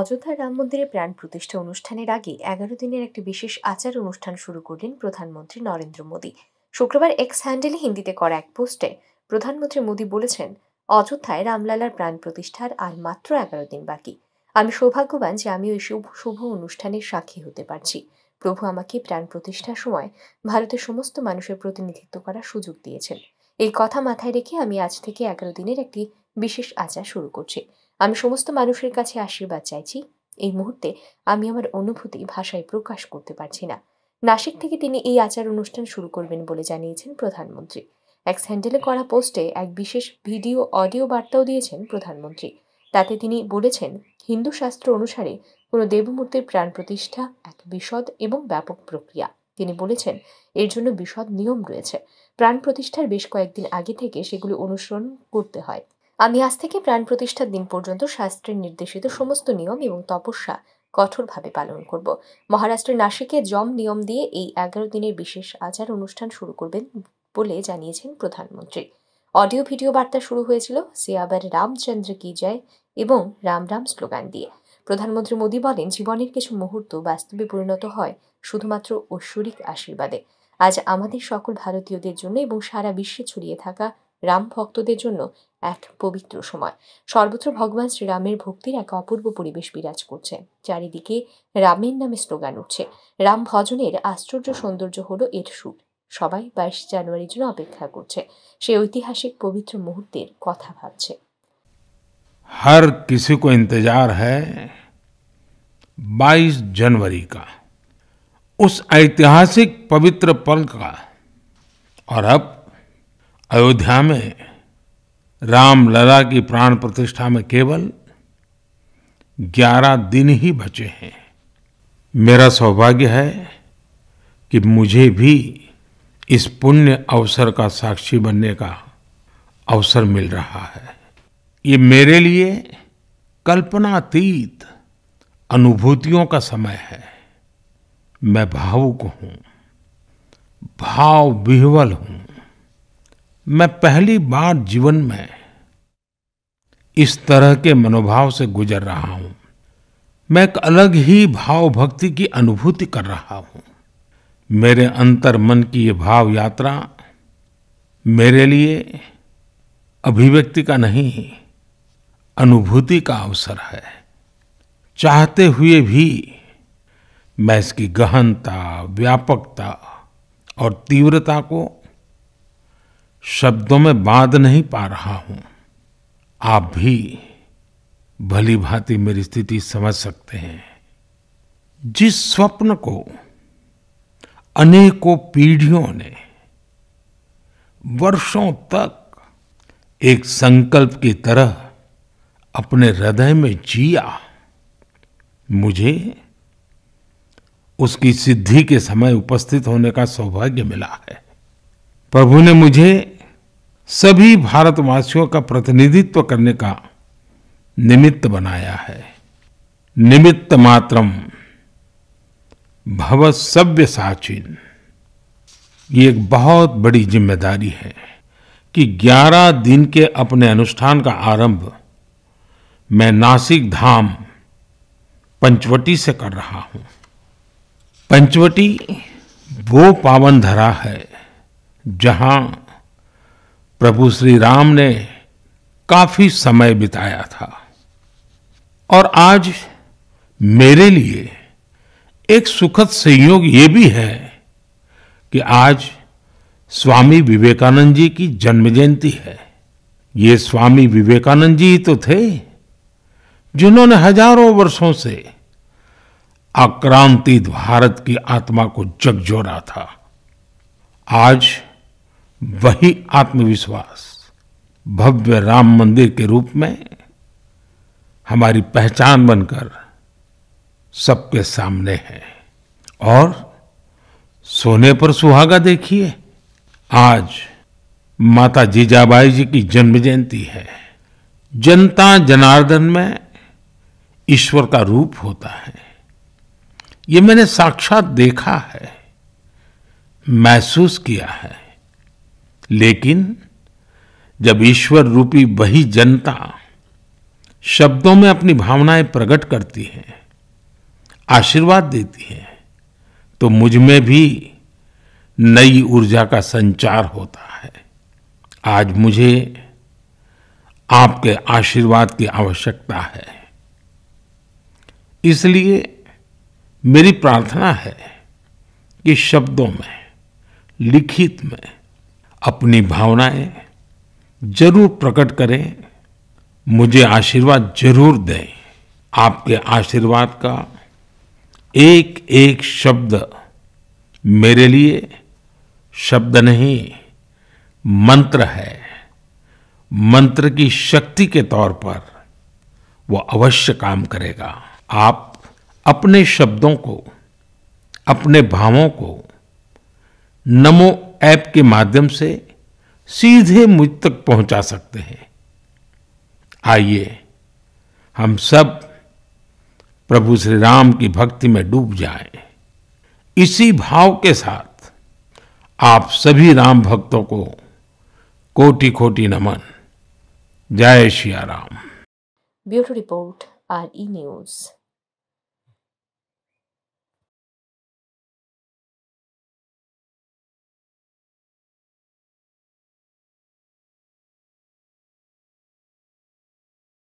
অযোধ্যা রাম মন্দিরে প্রাণ প্রতিষ্ঠা অনুষ্ঠানের আগে এগারো দিনের একটি বিশেষ আচার অনুষ্ঠান শুরু করলেন প্রধানমন্ত্রী নরেন্দ্র মোদী শুক্রবার এক্স হ্যান্ডেলে হিন্দিতে করা এক পোস্টে প্রধানমন্ত্রী মোদী বলেছেন অযোধ্যায় রামলালার প্রাণ প্রতিষ্ঠার আর মাত্র এগারো দিন বাকি আমি সৌভাগ্যবান যে আমি ওই শুভ শুভ অনুষ্ঠানের সাক্ষী হতে পারছি প্রভু আমাকে প্রাণ প্রতিষ্ঠার সময় ভারতের সমস্ত মানুষের প্রতিনিধিত্ব করার সুযোগ দিয়েছেন এই কথা মাথায় রেখে আমি আজ থেকে এগারো দিনের একটি বিশেষ আচার শুরু করছি আমি সমস্ত মানুষের কাছে আশীর্বাদ চাইছি এই মুহূর্তে আমি আমার অনুভূতি ভাষায় প্রকাশ করতে পারছি না নাসিক থেকে তিনি এই আচার অনুষ্ঠান শুরু করবেন বলে জানিয়েছেন প্রধানমন্ত্রী এক স্যান্ডেলে করা পোস্টে এক বিশেষ ভিডিও অডিও বার্তাও দিয়েছেন প্রধানমন্ত্রী তাতে তিনি বলেছেন হিন্দু শাস্ত্র অনুসারে কোনো দেবমূর্তির প্রাণ প্রতিষ্ঠা এক বিশদ এবং ব্যাপক প্রক্রিয়া তিনি বলেছেন এর জন্য বিশদ নিয়ম রয়েছে প্রাণ প্রতিষ্ঠার বেশ কয়েকদিন আগে থেকে সেগুলি অনুসরণ করতে হয় আমি আজ থেকে প্রাণ প্রতিষ্ঠার দিন পর্যন্ত শাস্ত্রের নির্দেশিত সমস্ত নিয়ম এবং তপস্যা কঠোরভাবে পালন করব মহারাষ্ট্রের নাসিকে জম নিয়ম দিয়ে এই এগারো দিনের বিশেষ আচার অনুষ্ঠান শুরু করবেন বলে জানিয়েছেন প্রধানমন্ত্রী অডিও ভিডিও বার্তা শুরু হয়েছিল সে আবার রামচন্দ্র কি জয় এবং রাম রাম স্লোগান দিয়ে প্রধানমন্ত্রী মোদী বলেন জীবনের কিছু মুহূর্ত বাস্তবে পরিণত হয় শুধুমাত্র ঐশ্বরিক আশীর্বাদে আজ আমাদের সকল ভারতীয়দের জন্য এবং সারা বিশ্বে ছড়িয়ে থাকা রাম ভক্তদের জন্য এক পবিত্র সময় সর্বত্র ভগবান শ্রীরামের ভক্তির এক অপূর্ব পরিবেশ বিরাজ করছে চারিদিকে রামের নামে স্লোগান উঠছে রাম ভজনের আশ্চর্য সৌন্দর্য হল এর সুর সবাই বাইশ জানুয়ারির জন্য অপেক্ষা করছে সে ঐতিহাসিক পবিত্র মুহূর্তের কথা ভাবছে হর কিছু কো ইন্তজার হ্যাঁ বাইশ জানুয়ারি का ঐতিহাসিক পবিত্র পল पल का अयोध्या में राम लला की प्राण प्रतिष्ठा में केवल ग्यारह दिन ही बचे हैं मेरा सौभाग्य है कि मुझे भी इस पुण्य अवसर का साक्षी बनने का अवसर मिल रहा है ये मेरे लिए कल्पनातीत अनुभूतियों का समय है मैं भावुक हूँ भाव विह्वल हूँ मैं पहली बार जीवन में इस तरह के मनोभाव से गुजर रहा हूं मैं एक अलग ही भाव भक्ति की अनुभूति कर रहा हूं मेरे अंतर मन की ये भाव यात्रा मेरे लिए अभिव्यक्ति का नहीं अनुभूति का अवसर है चाहते हुए भी मैं इसकी गहनता व्यापकता और तीव्रता को शब्दों में बांध नहीं पा रहा हूं आप भी भली भांति मेरी स्थिति समझ सकते हैं जिस स्वप्न को अनेकों पीढ़ियों ने वर्षों तक एक संकल्प की तरह अपने हृदय में जिया मुझे उसकी सिद्धि के समय उपस्थित होने का सौभाग्य मिला है प्रभु ने मुझे सभी भारतवासियों का प्रतिनिधित्व करने का निमित्त बनाया है निमित्त मात्रम भव सभ्य साचिन ये एक बहुत बड़ी जिम्मेदारी है कि 11 दिन के अपने अनुष्ठान का आरंभ मैं नासिक धाम पंचवटी से कर रहा हूं पंचवटी वो पावन धरा है जहां प्रभु श्री राम ने काफी समय बिताया था और आज मेरे लिए एक सुखद संयोग ये भी है कि आज स्वामी विवेकानंद जी की जन्म जयंती है ये स्वामी विवेकानंद जी तो थे जिन्होंने हजारों वर्षों से आक्रांतित भारत की आत्मा को जगजोरा था आज वही आत्मविश्वास भव्य राम मंदिर के रूप में हमारी पहचान बनकर सबके सामने है और सोने पर सुहागा देखिए आज माता जीजाबाई जी की जन्म जयंती है जनता जनार्दन में ईश्वर का रूप होता है ये मैंने साक्षात देखा है महसूस किया है लेकिन जब ईश्वर रूपी वही जनता शब्दों में अपनी भावनाएं प्रकट करती है आशीर्वाद देती है तो मुझ में भी नई ऊर्जा का संचार होता है आज मुझे आपके आशीर्वाद की आवश्यकता है इसलिए मेरी प्रार्थना है कि शब्दों में लिखित में अपनी भावनाएं जरूर प्रकट करें मुझे आशीर्वाद जरूर दें आपके आशीर्वाद का एक एक शब्द मेरे लिए शब्द नहीं मंत्र है मंत्र की शक्ति के तौर पर वो अवश्य काम करेगा आप अपने शब्दों को अपने भावों को नमो ऐप के माध्यम से सीधे मुझ तक पहुंचा सकते हैं आइए हम सब प्रभु श्री राम की भक्ति में डूब जाएं। इसी भाव के साथ आप सभी राम भक्तों को कोटि कोटि नमन जय Shri Ram bureau report R E news